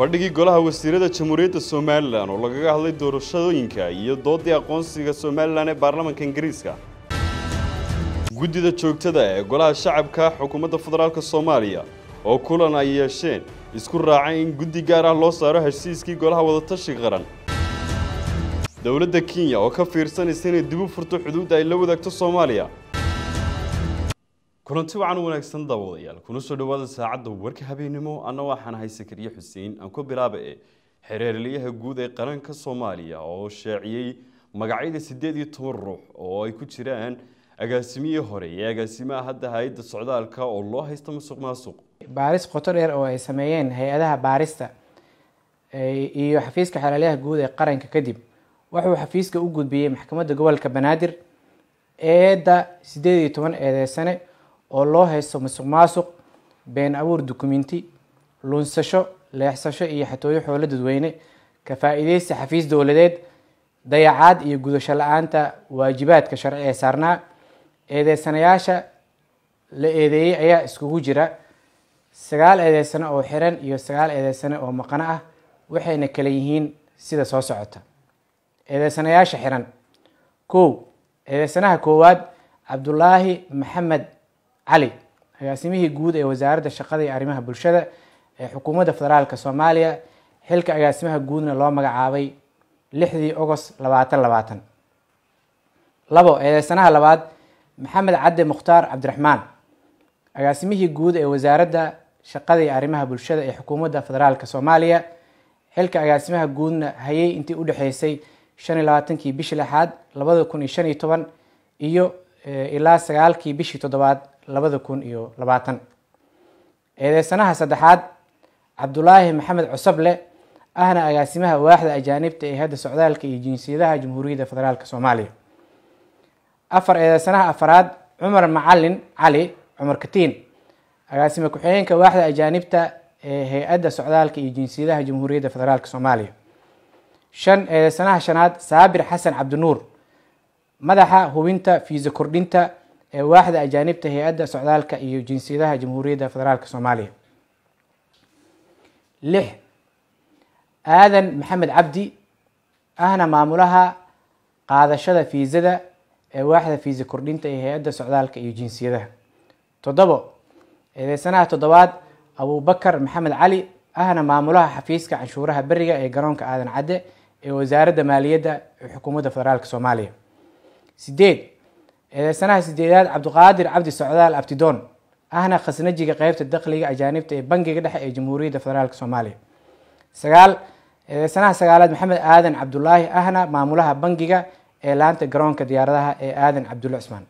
fadhigii golaha wasiirada jamhuuriyadda somalilan oo lagaga hadlay doorashooyinka iyo doodii aqoonsiga somalilan ee baarlamanka ingiriiska guddida joogtada ee golaha shacabka xukuumadda federaalk soomaaliya oo kulan ay yeesheen isku raacay in guddi gaar ah loo saaro heshiiskii golaha wadatashi qaran dowladda kenya oo ka fiirsanaysa inay dib u furto xuduud ay la wadaagto soomaaliya kulanti wacan wanaagsan daawadayaal kuna soo dhawaada saacadda warka habeennimo anna waxaan ahay sakariye xuseen aan ku bilaaba ee xereerliyaha guud ee qaranka soomaaliya oo shaaciyey magacyada sideed iyo toban ruux oo ay ku jiraan agaasimihii hore iyo agaasimaha hadda hay-adda socdaalka oo loo haysta masuq maasuq baaris qoto dheer oo ay sameeyeen hay-adaha baarista eh, iyo xafiiska xereerliyaha guud ee qaranka kadib wuxuu xafiiska u gudbiyey maxkamadda gobolka banaadir eedda siddeed iyo toban eedeysane oo loo haysto masuq maasuq been abuur dukumenti lunsasho leexsasho iyo xatooyo xoolo dadweyne ka faa'iidaysta xafiis dowladeed dayacaad iyo gudasho la-aanta waajibaadka sharci ee saarnaa eedeysanayaasha la eedeeyey ayaa iskugu jira sagaal eedeysane oo xiran iyo sagaal eedeysane oo maqano ah waxayna kala yihiin sida soo socota eedeysanayaasha xiran kow eedeysanaha koowaad cabdulaahi maxamed cali agaasimihii guud ee wasaaradda shaqada iyo arrimaha bulshada ee xukuumadda federaalk soomaaliya xilka agaasimaha guudna loo magacaabay lixdii ogost labaatan labaatan labo eedeysanaha labaad maxamed cadde mukhtaar cabdiraxmaan agaasimihii guud ee wasaaradda shaqada iyo arrimaha bulshada ee xukuumadda federaalk soomaaliya xilka agaasimaha guudna hayay intii u dhexeysay shan iyo labaatankii bishii lixaad labada kun iyo shan iyo toban iyo ilaa sagaalkii bishii toddobaad labada kun iyo labaatan eedeysanaha saddexaad cabdulaahi maxamed cusable ahna agaasimaha waaxda ajaanibta ee hadda socdaalka iyo jinsiyadaha jamhuuriyadda federaalk soomaaliya afar eedeysanaha afaraad cumar macalin cali cumar katiin agaasime ku-xigeenka waaxda ajaanibta ee hay-adda socdaalka iyo jinsiyadaha jamhuuriyadda federaalk soomaaliya shan eedeysanaha shanaad saabir xasan cabdinuur madaxa hubinta fiisa kordhinta ee waaxda ajaanibta hay-adda socdaalka iyo jinsiyadaha jamhuuriyadda federaalk soomaaliya lix aadan maxamed cabdi ahna maamulaha qaadashada fiisada ee waaxda fiisa kordhinta ee hay-adda socdaalka iyo jinsiyadaha toddobo eedeysanaha toddobaad abuubakar maxamed cali ahna maamulaha xafiiska canshuuraha beriga ee garoonka aadan cadde ee wasaaradda maaliyadda ee xukuumadda federaalk soomaaliya sideed sanaha sideedaad cabdiqaadir cabdi socdaal abtidoon ahna khasnajiga qeybta dakhliga ajaanibta ee bangiga dhexe ee jamhuuriyadda federaalk soomaaliya sagaal sanaha sagaalaad maxamed aadan cabdulaahi ahna maamulaha bangiga ee laanta garoonka diyaaradaha ee aadan cabdulle cusmaan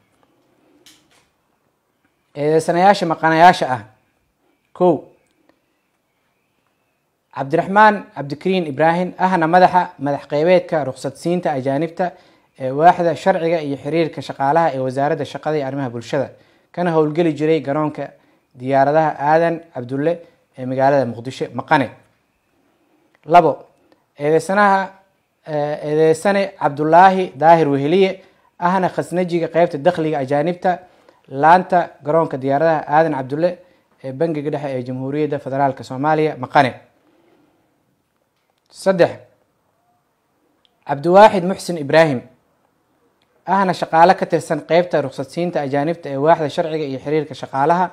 sanayaasha maqanayaasha ah kow cabdiraxmaan cabdikariin ibraahim ahna madaxa madax qeybeedka ruqsadsiinta ajaanibta waaxda sharciga iyo xiriirka shaqaalaha ee wasaaradda shaqada iyo arrimaha bulshada kana howlgeli jiray garoonka diyaaradaha aadan cabdulle ee magaalada muqdisho maqane labo eedeysanaha eedeysane cabdulaahi daahir weheliye ahna khasnajiga qeybta dakhliga ajaanibta laanta garoonka diyaaradaha aadan cabdulle ee bangiga dhexe ee jamhuuriyadda federaalk soomaaliya maqane saddex cabdiwaaxid muxsin ibraahim ahna shaqaale ka tirsan qeybta ruqsadsiinta ajaanibta ee waaxda sharciga iyo xiriirka shaqaalaha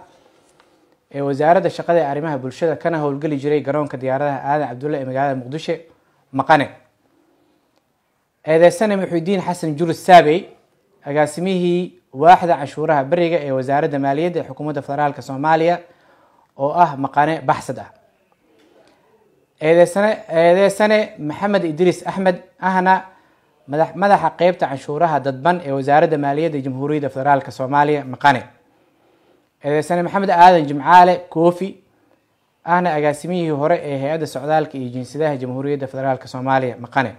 ee wasaaradda shaqada ee arrimaha bulshada kana howlgeli jiray garoonka diyaaradaha aadan cabdulle ee magaalada muqdisho maqane eedeysana muxuudiin xasan jurus saabey agaasimihii waaxda canshuuraha beriga ee wasaaradda maaliyadda ee xukuumadda federaalka soomaaliya oo ah maqane baxsad ah eedeesane eedeysane maxamed idriis axmed ahna madaxa qeybta canshuuraha dadban ee wasaaradda maaliyadda jamhuuriyadda federaalk soomaaliya maqane eedeysane maxamed aadan jimcaale koofi ahna agaasimihii hore ee hay-adda socdaalka iyo jinsadaha jamhuuriyadda federaalk soomaaliya maqane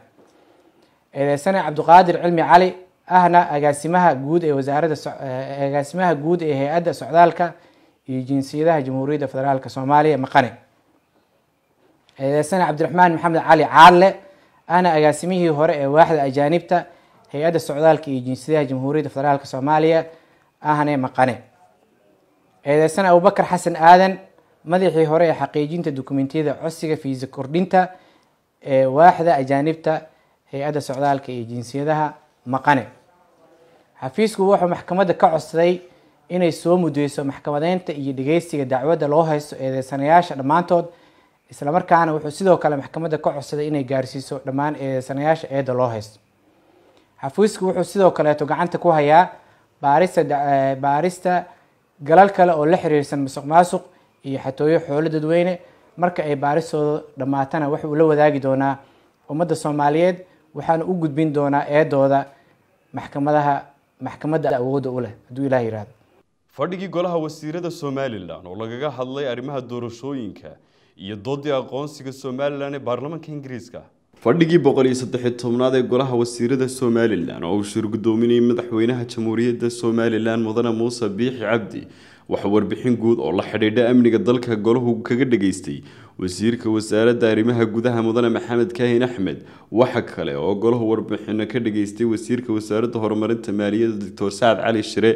eedeysane cabduqaadir cilmi cali ahna agaasimaha guud ee wasaaradda agaasimaha guud ee hay-adda socdaalka iyo jinsiyadaha jamhuuriyadda federaalk soomaaliya maqane eedeysane cabdiraxmaan maxamed cali caadle ahna agaasimihii hore ee waaxda ajaanibta hay-adda socdaalka iyo jinsiyadaha jamhuuriyadda federaalk soomaaliya ahne maqane eedeysan abubakar xasan aadan madaxii hore ee xaqiijinta dokumentiyada codsiga fiisa kordhinta ee waaxda ajaanibta hay-adda socdaalka iyo jinsiyadaha maqane xafiisku wuxuu maxkamadda ka codsaday inay soo mudeyso maxkamadeynta iyo dhegeysiga dacwadda loo haysto eedeysanayaasha dhammaantood isla markaana wuxuu sidoo kale maxkamadda ka codsaday inay gaarsiiso dhammaan eedeysanayaasha eh, eedda loo haysto xafiisku wuxuu sidoo kaleeto gacanta ku hayaa baarista eh, baarista galal kale oo la xiriirsan musuq maasuq iyo xatooyo xoolo dadweyne marka ay baaristooda dhammaatana wax uu la wadaagi doonaa ummadda soomaaliyeed waxaana u gudbin doonaa eedooda maxkamadaha maxkamadda awoodda u leh hadduu ilaah yihahdo fadhigii golaha wasiirada somalilan oo lagaga hadlay arrimaha doorashooyinka iyo doodii aqoonsiga somalilan ee baarlamaanka ingiriiska fadhigii boqol iyo saddexiy tobnaad ee golaha wasiirada somalilan oo uu shir gudoominayay madaxweynaha jamhuuriyadda somalilan mudane muuse biixi cabdi waxaa warbixin guud oo la xidhiidha amniga dalka golahu kaga dhegaystay wasiirka wasaaradda arrimaha gudaha mudane maxamed kaahin axmed waxa kale oo golahu warbixino ka dhegaystay wasiirka wasaaradda horumarinta maaliyadda doctor sacad cali shire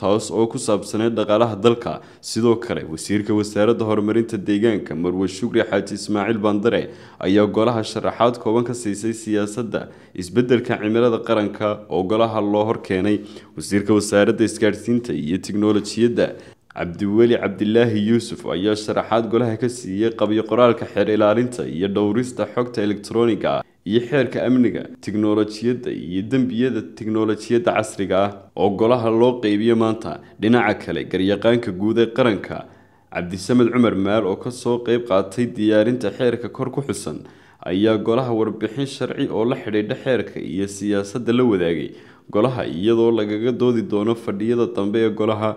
taas oo ku saabsaneyd dhaqaalaha dalka sidoo kale wasiirka wasaaradda horumarinta deegaanka marwe shugri xaaji ismaaciil bandare ayaa golaha sharaxaad kooban ka siisay siyaasadda isbeddelka cimilada qaranka oo golaha loo horkeenay wasiirka wasaaradda isgaadhsiinta iyo tiknolojiyadda cabdiweli cabdilaahi yuusuf ayaa sharaxaad golaha ka siiyey qabyo qoraalka xeer ilaalinta iyo dhowrista xogta elektroniga ah iyo xeerka amniga tiknolojiyadda iyo dembiyada tiknolojiyadda casriga ah oo golaha loo qeybiyo maanta dhinaca kale garyaqaanka guud ee qaranka cabdisamed cumar maal oo ka soo qeyb qaatay diyaarinta xeerka kor ku xusan ayaa golaha warbixin sharci oo la xidhiidha xeerka iyo siyaasadda la wadaagay golaha iyadoo lagaga doodi doono fadhiyada dambe ee golaha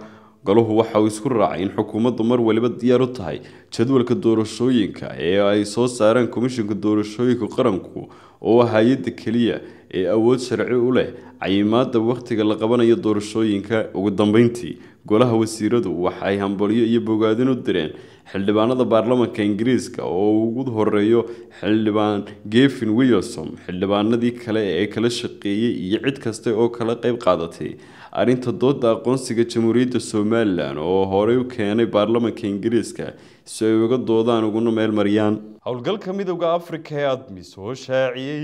goluhu waxa uu isku raacay in xukuumaddu mar waliba diyaar u tahay jadwalka doorashooyinka ee ay soo saareen komishanka doorashooyinka qaranku oo ah hay-adda keliya ee awood sharci u leh cayimaada wakhtiga la qabanayo doorashooyinka ugu dambeyntii golaha wasiiradu waxa ay hambalyo iyo bogaadin u direen xildhibaanada baarlamaanka ingiriiska oo ugu horeeyo xildhibaan gefin williamsom xildhibaanadii kale ee kala shaqeeyey iyo cid kasta oo kala qeyb qaadatay arrinta dooda aqoonsiga jamhuuriyadda somalilan oo horay u keenay baarlamanka ingiriiska si ay uga doodaan uguna meel mariyaan howlgalka midowda afrika ee admis oo shaaciyey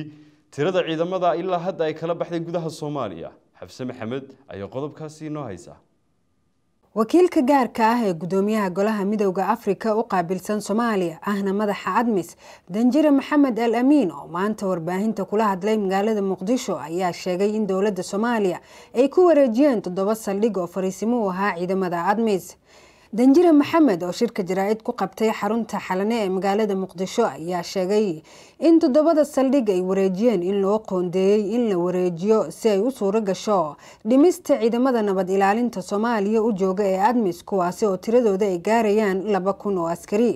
tirada ciidamada ilaa hadda ay kala baxday gudaha soomaaliya xabse maxamed ayaa qodobkaasi inoo haysa wakiilka gaarka ah ee gudoomiyaha golaha midooda afrika u qaabilsan soomaaliya ahna madaxa admis danjire maxamed al amiin oo maanta warbaahinta kula hadlay magaalada muqdisho ayaa sheegay in dowladda soomaaliya ay ku wareejiyeen toddoba saldhig oo fariisimo u ahaa ciidamada admis danjire maxamed oo shirka jaraa-id ku qabtay xarunta xalane ee magaalada muqdisho ayaa sheegay in toddobada saldhig ay wareejiyeen in loo qoondeeyey in la wareejiyo si ay u suuro gasho dhimista ciidamada nabad ilaalinta soomaaliya u jooga ee admis kuwaasi oo tiradooda ay gaarayaan laba kun oo askari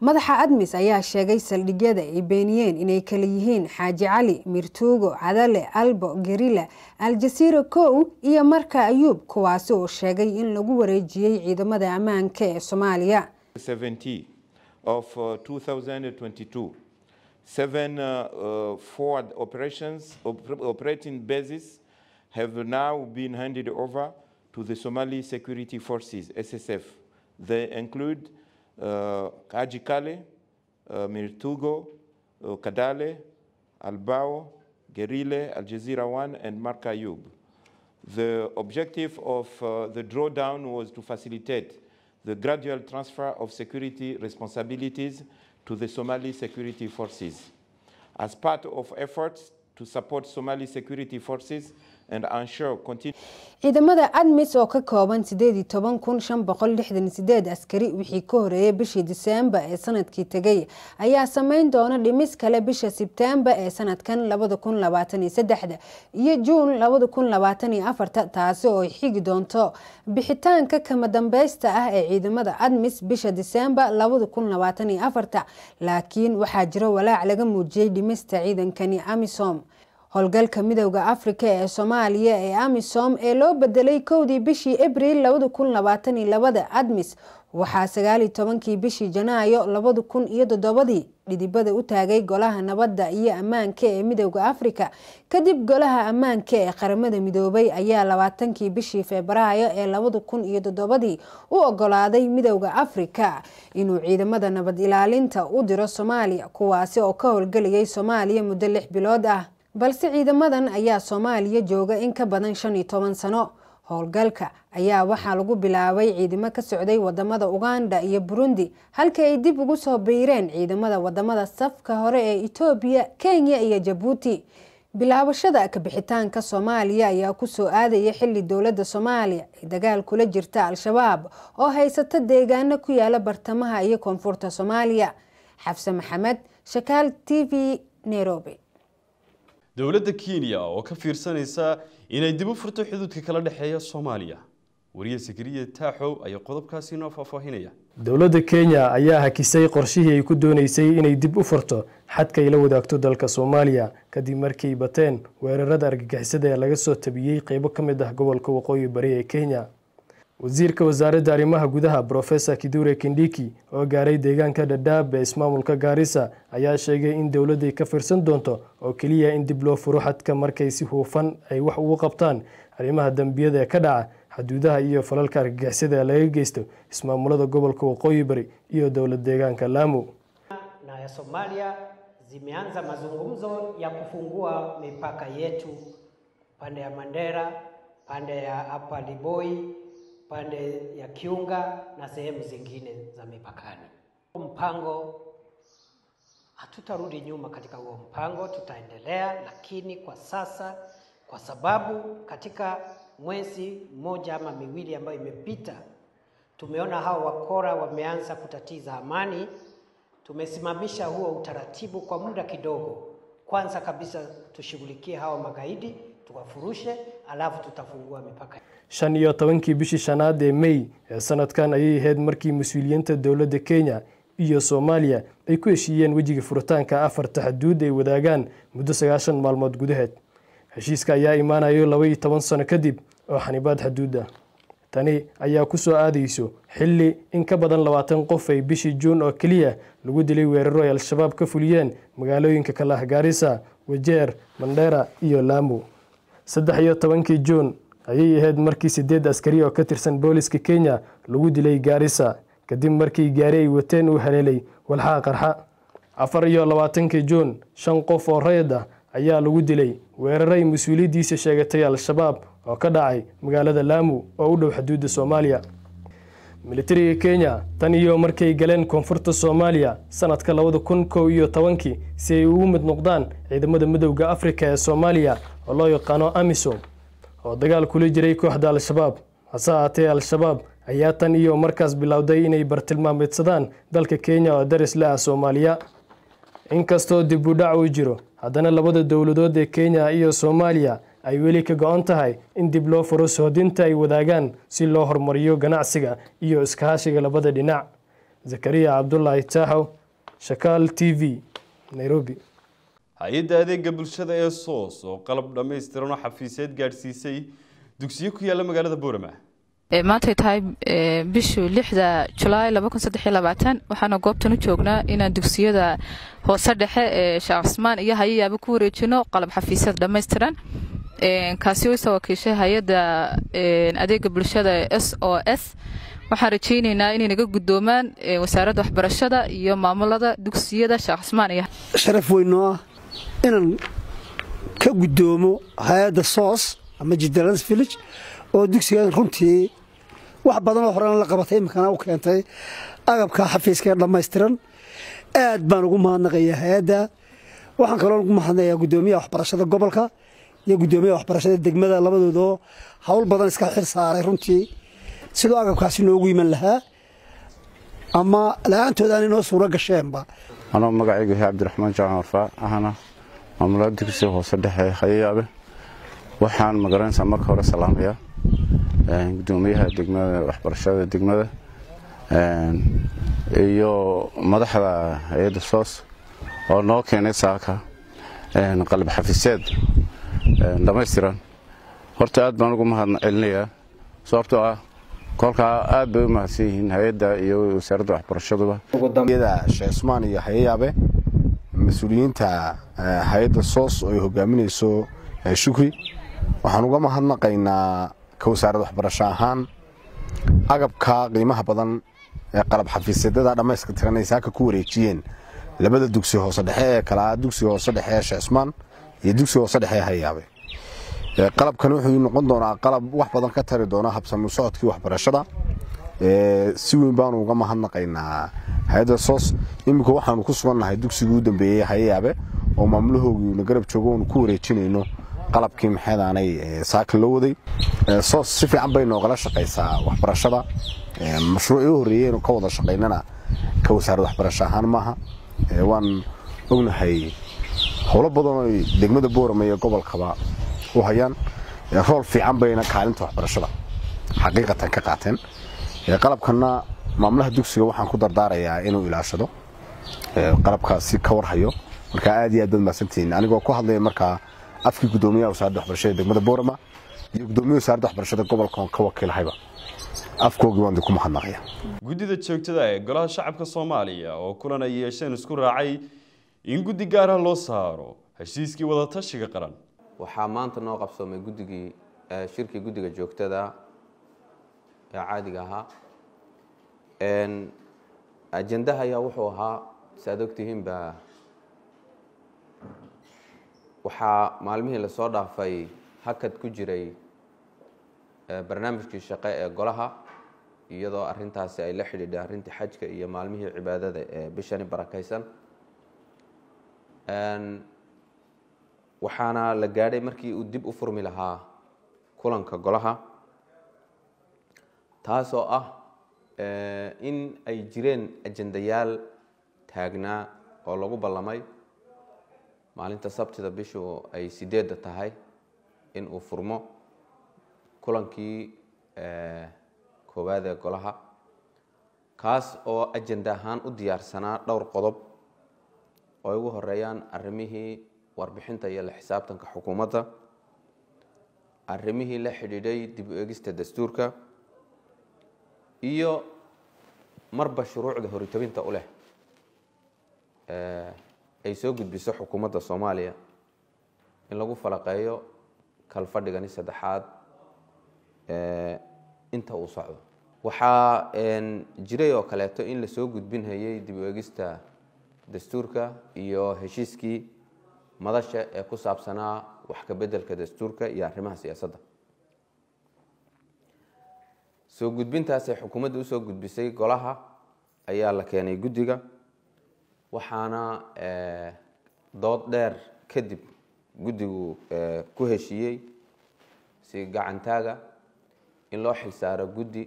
madaxa admis ayaa sheegay saldhigyada ay beeniyeen inay kala yihiin xaaji cali mirtuugo cadale albo gerila aljasiira kow iyo marka ayuub kuwaasi oo sheegay in lagu wareejiyey ciidamada ammaanka ee soomaaliya uh, uh, uh, the include Uh, Ajikale, uh, Mirtugo, uh, Kadale, Albao, Gerile, Al Jazeera 1, and Markayub. The objective of the drawdown was to facilitate the gradual transfer of security responsibilities to the Somali security forces. As part of efforts to support Somali security forces ciidamada admis oo ka kooban askari wixii ka horeeyay bishii diseembar ee sanadkii tegay ayaa samayn doona dhimis kale bisha sebteembar ee sanadkan iyo juun taasi oo xigi doonto bixitaanka kama dambeysta ah ee ciidamada admis bisha diseembar laakiin waxaa jiro walaac laga muujiyey dhimista ciidankani amisom howlgalka midowda afrika ee soomaaliya ee amisom ee loo bedelay kowdii bishii abril labada kun labaatan iyo labada admis waxaa sagaali tobankii bishii janaayo labada kun iyo toddobadii dhidibada u taagay golaha nabadda iyo ammaanka ee midowda afrika kadib golaha ammaanka ee qaramada midoobay ayaa labaatankii bishii febraayo ee labada kun iyo toddobadii u ogolaaday midowda afrika inuu ciidamada nabad ilaalinta u diro soomaaliya kuwaasi oo ka howlgelayay soomaaliya muddo lix bilood ah balse ciidamadan ayaa soomaaliya jooga in ka badan shan iyo toban sano howlgalka ayaa waxaa lagu bilaabay ciidamo ka socday wadamada uganda iyo burundi halkii ay dib ugu soo biireen ciidamada wadamada safka hore ee etoobiya kenya iyo jabuuti bilaabashada kabixitaanka soomaaliya ayaa kusoo aadaya xili dowladda soomaaliya ay dagaal kula jirta al-shabaab oo haysata deegaano ku yaala bartamaha iyo koonfurta soomaaliya xafse maxamed shakaal t v nairobi dowladda kenya oo ka fiirsanaysa inay dib u furto xuduudka kala dhexeeya soomaaliya wariye sakariya taaxow ayaa qodobkaasi noo faahfaahinaya dowladda kenya ayaa hakisay qorshihii ay ku doonaysay inay dib u furto xadka ay la wadaagto dalka soomaaliya kadib markay bateen weerarada argagixisada ee laga soo tabiyey qeybo ka mid ah gobolka waqooyi bari ee kenya wasiirka wasaaradda arrimaha gudaha brofesor kidure kindhiki oo gaaray deegaanka dhadhaab ee ismaamulka gaarisa ayaa sheegay in dowladday ka fiirsan doonto oo keliya in dib loo furo xadka markay si huufan ay wax ugu qabtaan arrimaha dembiyada ee ka dhaca xaduudaha iyo falalka argagixisada ee laga geysto ismaamulada gobolka waqooyi bari iyo dowlad deegaanka laamu pande ya Mandera, pande ya Apaliboi pande ya Kiunga na sehemu zingine za mipakani. Mpango hatutarudi nyuma katika huo mpango, tutaendelea, lakini kwa sasa, kwa sababu katika mwezi mmoja ama miwili ambayo imepita, tumeona hao wakora wameanza kutatiza amani. Tumesimamisha huo utaratibu kwa muda kidogo. Kwanza kabisa tushughulikie hao magaidi tuwafurushe alafu tutafungua mipaka. Shan iyo tobankii bishii shanaad ee May ee sanadkan ayay ahayd markii mas-uuliyiinta dowladda Kenya iyo Soomaaliya ay ku heshiiyeen wejiga furitaanka afarta xaduud ay wadaagaan muddo sagaashan maalmood gudaheed heshiiska ayaa imaanayo laba iyo toban sano kadib oo xanibaad xaduud ah tani ayaa ku soo aadayso xilli in ka badan labaatan qof ay bishii juun oo keliya lagu dilay weeraro ay al-shabaab ka fuliyeen magaalooyinka kalahgaarisa wajeer mandheera iyo laamu saddex iyo tobankii juun ayay ahayd markii sideed askari oo ka tirsan booliska kenya lagu dilay gaarisa kadib markii gaari ay wateen uu haleelay walxaa qarxa afar iyo labaatankii juun shan qof oo rayad ah ayaa lagu dilay weeraray mas-uuliyaddiisa sheegatay al-shabaab oo ka dhacay magaalada laamu oo u dhow xuduudda soomaaliya militariga kenya tan iyo markay galeen koonfurta soomaaliya sanadka labada kun kow iyo tobankii si ay ugu mid noqdaan ciidamada midowda afrika ee soomaaliya oo loo yaqaano amisom oo dagaal kula jiray kooxda al-shabaab hase haatee al-shabaab ayaa tan iyo markaas bilowday inay bartilmaameedsadaan dalka kenya oo daris le ah soomaaliya inkastoo dib u dhac uu jiro haddana labada dowladood ee kenya iyo soomaaliya ay weli ka go-an tahay in dib loo furo sohodinta ay wadaagaan si loo horumariyo ganacsiga iyo iskaashiga labada dhinac zakariya cabdulaahi taaxow shakaal t v nairobi hay-adda adeega bulshada ee soos oo qalab dhammaystiran oo xafiiseed gaadhsiisay dugsiyo ku yaala magaalada boorama eh, maantay tahay eh, bishu lixda julaay waxaana goobtan u joognaa inaan dugsiyada hoose dhexe ee eh, sheekh cismaan iyo hayayaaba ku wareejino qalab xafiiseed dhammaystiran kaasi usoo wakiishay hay-adda adeega bulshada s o s waxaan rajaynaynaa inay naga gudoomaan wasaaradda waxbarashada iyo maamulada dugsiyada sheekh cusmaan iyo sharaf weynoo ah inaan ka gudoomo hay-adda soos ama jidalans village oo dugsigan runtii wax badan oo horena la qabatay iminkana u keentay agabka xafiiska ee dhammaystiran aad baan ugu mahadnaqayaa hay-adda waxaan kaloo ugu mahadnaqayaa guddoomiyaha waxbarashada gobolka iyo guddoomiyaha waxbarashada degmada labadoodoo hawl badan iska xir saaray runtii sidoo agabkaasi noogu yiman lahaa ama la-aantood aan inoo suuro gasheenba anoo magacaygu yahay cabdiraxmaan jacan warfaa ahana maamulada dugsiga hoose dhexe hayeyaabe waxaan magaranaysaa marka hore salaamayaa eh, gudoomiyaha degmada waxbarashada degmada eh, iyo madaxda hay-adda soos oo noo keenay saaka eh, qalab xafiseed dhamaystiran horta aad baan ugu mahadna celinayaa sababtoo ah kolkaa aad bay u mahadsan yihiin hay-adda iyo wasaaradda waxbarashaduba sheekh ismaan iyo hayayaabe mas-uuliyiinta hay-adda soos oo ay hogaaminayso shukri waxaan uga mahadnaqaynaa ka wasaaradda waxbarasho ahaan agabka qiimaha badan ee qalab xafiisyadada dhammayska tiranay saaka ku wareejiyeen labada dugsi hoose dhexe ee kalaa dugsiga hoose dhexe ee sheekh ismaan iyo dugsiga hoose dhexe hayaabay qalabkan wuxuu noqon doonaa qalab wax badan ka tari doona habsamu socodkii waxbarashada si weyn baanu uga mahadnaqaynaa hay-adda soos iminka waxaanu ku sugannahay dugsigii u dambeeyey hayayaabe oo maamulahoogiina garab joogo oonu ku wareejinayno qalabkii maxaydaanay saaka loo waday soos si fiican bay noogala shaqaysaa waxbarashada mashruucii u horreeyeynu ka wada shaqaynana ka wasaaradda waxbarasho ahaan maaha waan ognahay howlo badanoo ay degmada boorame iyo gobolkaba u hayaan rool fiican bayna kaalinta waxbarashada xaqiiqatan ka qaateen qalabkanna maamulaha dugsiga waxaan ku dardaarayaa inuu ilaashado qalabkaasi ka warhayo markaa aad iyo aad baad mahadsantihiin anigoo ku hadlaya markaa afkii gudoomiyaha wasaaradda waxbarashada degmada boorama iyo gudoomiyaha wasaaradda waxbarashada gobolkan ka wakiilahayba afkoogii joogtada ah ee golaha shacabka soomaaliya oo kulan ay yeesheen isku raacay in guddi gaara loo saaro heshiiskii wadatashiga qaran waxaa maanta noo qabsoomay guddigii shirkii guddiga joogtada ee caadiga ahaa ajendaha ayaa wuxuu ahaa saad ogtihiinba waxaa maalmihii lasoo dhaafay hakad ku jiray barnaamijkii shaqe ee golaha iyadoo arintaasi ay la xidhiidhay arrintii xajka iyo maalmihii cibaadada ee bishani barakaysan waxaana la gaadhay markii uu dib u furmi lahaa kulanka golaha taasoo ah eh, in ay jireen ajendayaal taagnaa oo lagu ballamay maalinta sabtida bishu ay sideedda tahay in uu furmo kulankii eh, koowaadee golaha kaas oo ajenda ahaan u diyaarsanaa dhowr qodob oo ay ugu horeeyaan arimihii warbixinta iyo la xisaabtanka xukuumadda arimihii la xidhiidhay dib u egista dastuurka iyo marba shuruucda horitabinta u leh eh, ay soo gudbiso xukuumadda soomaaliya in lagu falaqeeyo kalfadhigani saddexaad eh, inta uu socdo waxaa jiray oo kaleeto in lasoo soo gudbin hayay dib u egista dastuurka iyo heshiiskii madasha ee ku saabsanaa wax ka bedelka dastuurka iyo arrimaha siyaasadda soo gudbintaasee xukuumadda usoo gudbisay golaha ayaa la keenay guddiga waxaana eh, dood dheer kadib guddigu eh, ku heshiiyey si gacantaaga in loo xilsaaro guddi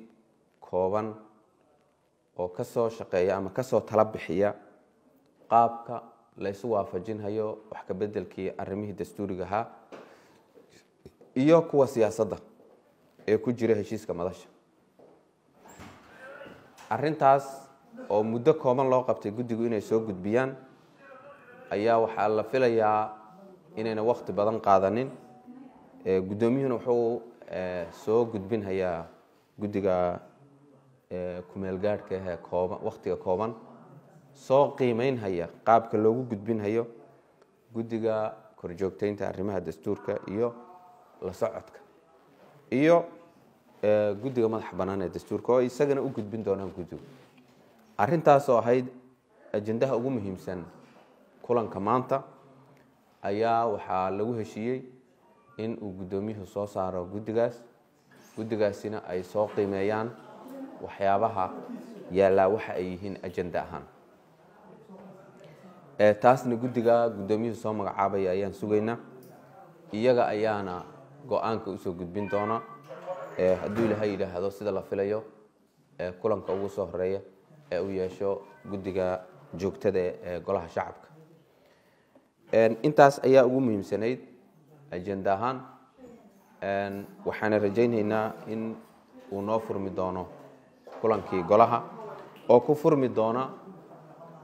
kooban oo ka soo shaqeeya ama kasoo tala bixiya qaabka laysu waafajinhayo wax kabedelkii arimihii dastuuriga ahaa iyo kuwa siyaasadda ee ku jira heshiiska madasha arintaas oo muddo kooban loo qabtay guddigu inay soo gudbiyaan ayaa waxaa la filayaa inayna wakti badan qaadanin guddoomiyuhuna wuxuu soo gudbinhayaa guddiga kumeelgaadhka ahee kooban wakhtiga kooban soo qiimeyn haya qaabka loogu gudbinhayo guddiga korjoogteynta arrimaha dastuurka iyo la socodka iyo eh, guddiga madaxa banaan ee dastuurka oo isagana u gudbin doonaan guddigu arintaasoo ahayd ajendaha ugu muhiimsan kulanka maanta ayaa waxaa lagu heshiiyey in uu guddoomiyuhu soo saaro guddigaas guddigaasina ay soo qiimeeyaan waxyaabaha yaallaa waxa ay yihiin ajenda ahaan taasna guddiga guddoomiyuhu soo magacaabaya ayaan sugaynaa iyaga ayaana go-aanka usoo gudbin doona hadduu ilaahay yidhaahdo sida la filayo kulanka ugu soo horeeya ee u yeesho guddiga joogtada ee golaha shacabka intaas ayaa ugu muhiimsanayd ajenda ahaan waxaana rajaynaynaa in uu noo furmi doono kulankii golaha oo ku furmi doona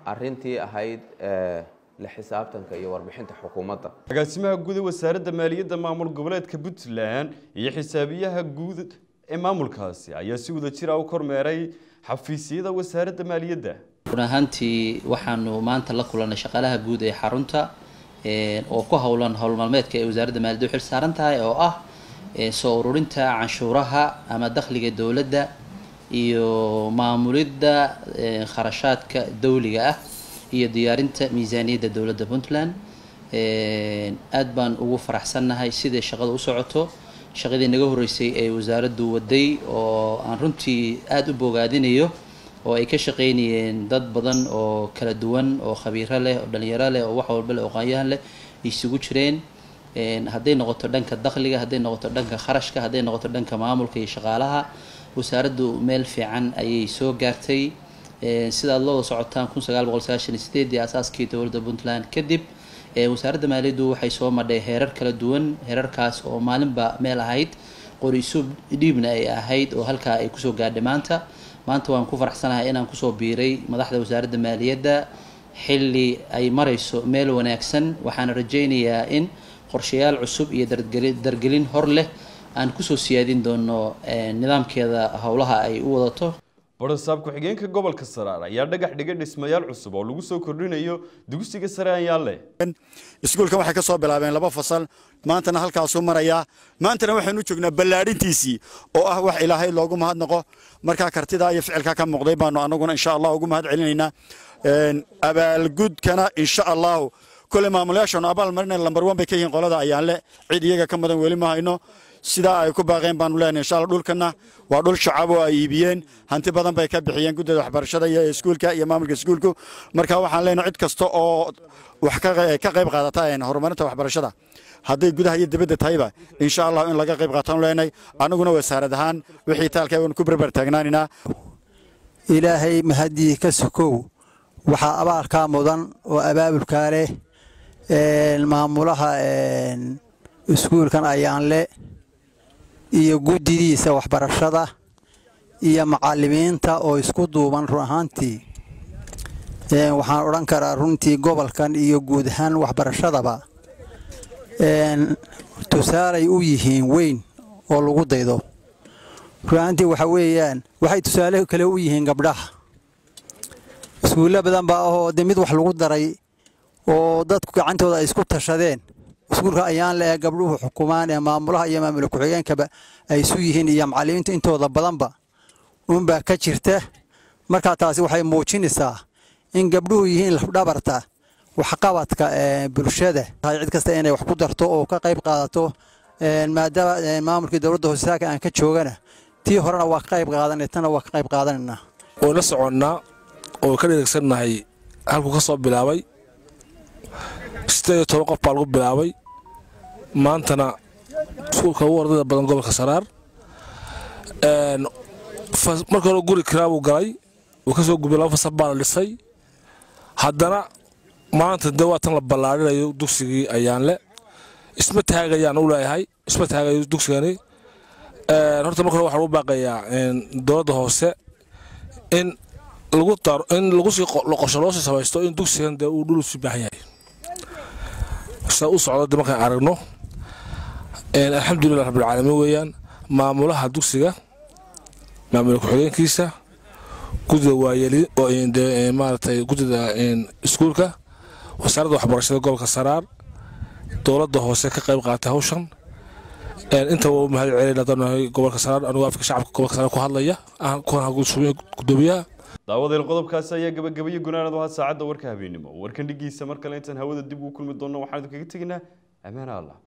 arintii ahayd eh, la xisaabtanka iyo warbixinta xukuumadda agaasimaha guud ee wasaaradda maaliyadda maamul goboleedka puntland iyo xisaabiyaha guud ee maamulkaasi ayaa si wada jira ah u kormeeray xafiisyada wasaaradda maaliyadda run ahaantii waxaanu maanta la kulanay shaqaalaha guud ee xarunta eh, oo ku howlan howlmaalmeedka ee wasaaradda maaliyadda u xil saaran tahay oo ah eh, soo ururinta canshuuraha ama dakhliga dowladda iyo maamulidda eh, kharashaadka dawliga ah iyo diyaarinta miisaaniyadda dowladda puntland eh, aad baan ugu faraxsannahay siday shaqada u socoto shaqadii naga horreysay ay wasaaraddu waday oo aan runtii aada u bogaadinayo oo ay ka shaqaynayeen dad badan oo kala duwan oo khabiiro leh oo dhalinyaro leh oo wax walba leh oo qaanyahan leh isugu jireen eh, hadday noqoto dhanka dakhliga hadday noqoto dhanka kharashka hadday noqoto dhanka maamulka iyo shaqaalaha wasaaraddu meel fiican ayay soo gaartay sidaad looda socotaan kun sagaal boqol sagaashan sideedii aasaaskii dowladda puntland kadib wasaaradda maaliyaddu waxay soo madhay heerar kala duwan heerarkaas oo maalinba meel ahayd qori dhiibna ay ahayd oo halkaa ay kusoo gaadhay maanta maanta waan ku faraxsanahay inaan kusoo biiray madaxda wasaaradda maaliyadda xilli ay marayso meel wanaagsan waxaana rajaynayaa in qorshayaal cusub iyo dargelin hor leh aan kusoo siyaadin doono eh, nidaamkeeda howlaha ay u wadato barasaab ku-xigeenka gobolka saraar ayaa dhagax dhiga dhismayaal cusub oo lagu soo kordhinayo dugsiga sare anyaalle iskuulkan waxay ka bilaabeen laba fasal maantana halkaasuu marayaa maantana waxaanu joognaa ballaadhintiisii oo ah wax ilaahay loogu mahadnaqo markaa kartidaa iyo ficilkaa ka muuqday baanu anaguna insha allah ugu mahad celinaynaa abaalgudkana insha allahu kole maamulayaashanu abaal marina lambar wan bay ka yihiin qolada ayaanle cid iyaga ka mudan weli ma hayno sidaa ay ku baaqeen baanu leenahay insha alla waa dhul shacabo oo ay iibiyeen hanti badan bay ka bixiyeen guddida waxbarashada iyo iskuulka iyo maamulka iskuulku marka waxaan leenahay cid kasta oo wax ka qayb qaadata horumarinta waxbarashada hadday gudaha iyo dibadda tahayba insha allah in laga qayb qaataanu leenahay annaguna wasaarad ahaan wixii taalkaaynu ku barbar taagnaanaynaa ilaahay mahadii ka sukow waxaa abaalkaa mudan oo abaabulkaa leh maamulaha iskuulkan ayaanle iyo guddidiisa waxbarashada iyo macalimiinta oo isku duuban run ahaantii waxaan odhan karaa runtii gobolkan iyo guud ahaan waxbarashadaba tusaalay u yihiin weyn oo lagu daydo run ahaantii waxa weeyaan waxay tusaale kale u yihiin gabdhaha iskuullo badan baa ahoo dee mid wax lagu daray oo dadku gacantooda ay isku tashadeen iskuulka ayaan le ee gabdhuhu xukumaan ee maamulaha iyo maamula ku-xigeenkaba ay isu yihiin iyo macalimiinta intooda badanba unbaa ka jirta markaa taasi waxay muujinaysaa in gabdhuhu yihiin lafdhabarta waxqabadka eh, bulshada cid kasta inay wax ku darto oo ka qayb qaadato eh, maadaama eh, maamulkii dowladda hoosaaka aan ka joogana tii horena waa ka qayb qaadanay tana waa ka qayb qaadanayna oo la soconnaa oo ka dheregsannahay halkuu ka soo bilaabay sideed iyo toban qof baa lagu bilaabay maantana iskuulka ugu ordada badan gobolka saraar marka hore guri kiraabuu galay wuu ka soo gubay laba fasal baa la dhisay haddana maanta de waatan la ballaarinayo dugsigii ayaanle isma taagayaan u leeyahay isma taagayo dugsigani horta marka waxaa lagu baaqayaa dowladda hoose in lagu in lagu sii qorshe loo sii samaysto in dugsigan dee uu dhul sii baahan yahay saa u socda markaan aragno alxamdulilah rabbilcaalamiin weeyaan maamulaha dugsiga maamula ku-xigeenkiisa gudida waayeelmaaragtay gudida iskuulka wasaaradda waxbarashada gobolka saraar dowladda hoose ka qayb qaatay hawshan inta waa u mahad celin gobolka saraar anugu afka shacabka gobolka saraar ku hadlaya ku kuna daawadeel qodobkaasi ayaa gabagabayo gunaanadu ahaa saacadda warka habeennimo warkan dhigiisa mar kale intaan hawada dib ugu kulmi doonno waxaan idinkaga teginaa ammaana allah